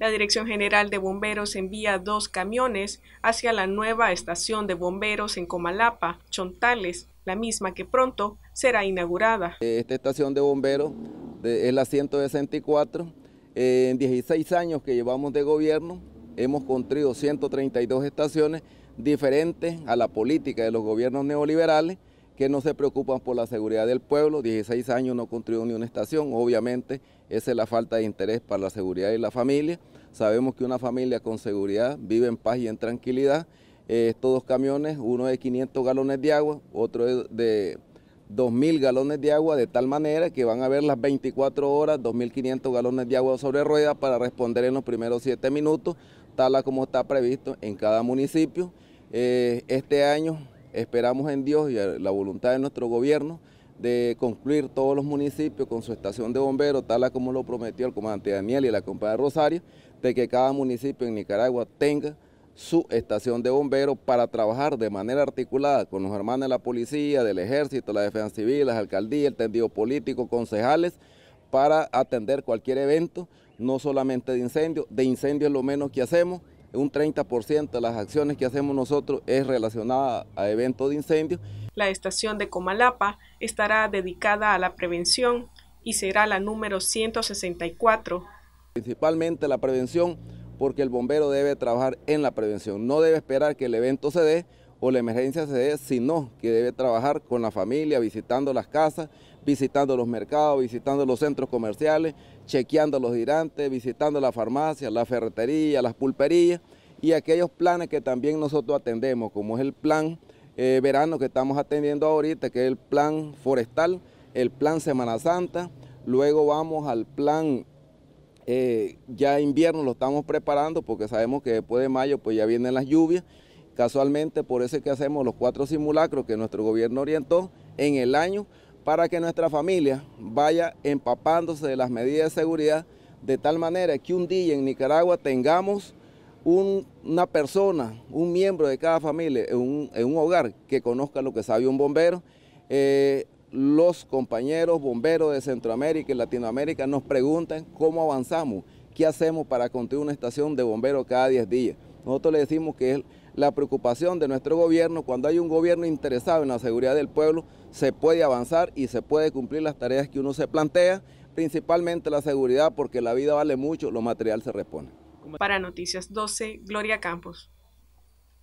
La Dirección General de Bomberos envía dos camiones hacia la nueva estación de bomberos en Comalapa, Chontales, la misma que pronto será inaugurada. Esta estación de bomberos es la 164. En 16 años que llevamos de gobierno hemos construido 132 estaciones diferentes a la política de los gobiernos neoliberales que no se preocupan por la seguridad del pueblo, 16 años no construyó ni una estación, obviamente esa es la falta de interés para la seguridad y la familia. Sabemos que una familia con seguridad vive en paz y en tranquilidad. estos eh, dos camiones, uno de 500 galones de agua, otro de, de 2.000 galones de agua, de tal manera que van a haber las 24 horas 2.500 galones de agua sobre ruedas para responder en los primeros 7 minutos, tal como está previsto en cada municipio. Eh, este año Esperamos en Dios y la voluntad de nuestro gobierno de concluir todos los municipios con su estación de bomberos, tal como lo prometió el comandante Daniel y la compañera Rosario, de que cada municipio en Nicaragua tenga su estación de bomberos para trabajar de manera articulada con los hermanos de la policía, del ejército, la defensa civil, las alcaldías, el tendido político, concejales, para atender cualquier evento, no solamente de incendio, de incendio es lo menos que hacemos, un 30% de las acciones que hacemos nosotros es relacionada a eventos de incendio. La estación de Comalapa estará dedicada a la prevención y será la número 164. Principalmente la prevención porque el bombero debe trabajar en la prevención, no debe esperar que el evento se dé o la emergencia se dé, sino que debe trabajar con la familia, visitando las casas, visitando los mercados, visitando los centros comerciales, chequeando los girantes, visitando la farmacia, la ferretería, las pulperías y aquellos planes que también nosotros atendemos, como es el plan eh, verano que estamos atendiendo ahorita, que es el plan forestal, el plan Semana Santa, luego vamos al plan eh, ya invierno, lo estamos preparando porque sabemos que después de mayo pues ya vienen las lluvias Casualmente, por eso es que hacemos los cuatro simulacros que nuestro gobierno orientó en el año para que nuestra familia vaya empapándose de las medidas de seguridad de tal manera que un día en Nicaragua tengamos una persona, un miembro de cada familia en un, hogar que conozca lo que sabe un bombero. Eh, los compañeros bomberos de Centroamérica y Latinoamérica nos preguntan cómo avanzamos, qué hacemos para construir una estación de bomberos cada 10 días. Nosotros le decimos que es la preocupación de nuestro gobierno. Cuando hay un gobierno interesado en la seguridad del pueblo, se puede avanzar y se puede cumplir las tareas que uno se plantea, principalmente la seguridad, porque la vida vale mucho, lo material se repone. Para Noticias 12, Gloria Campos.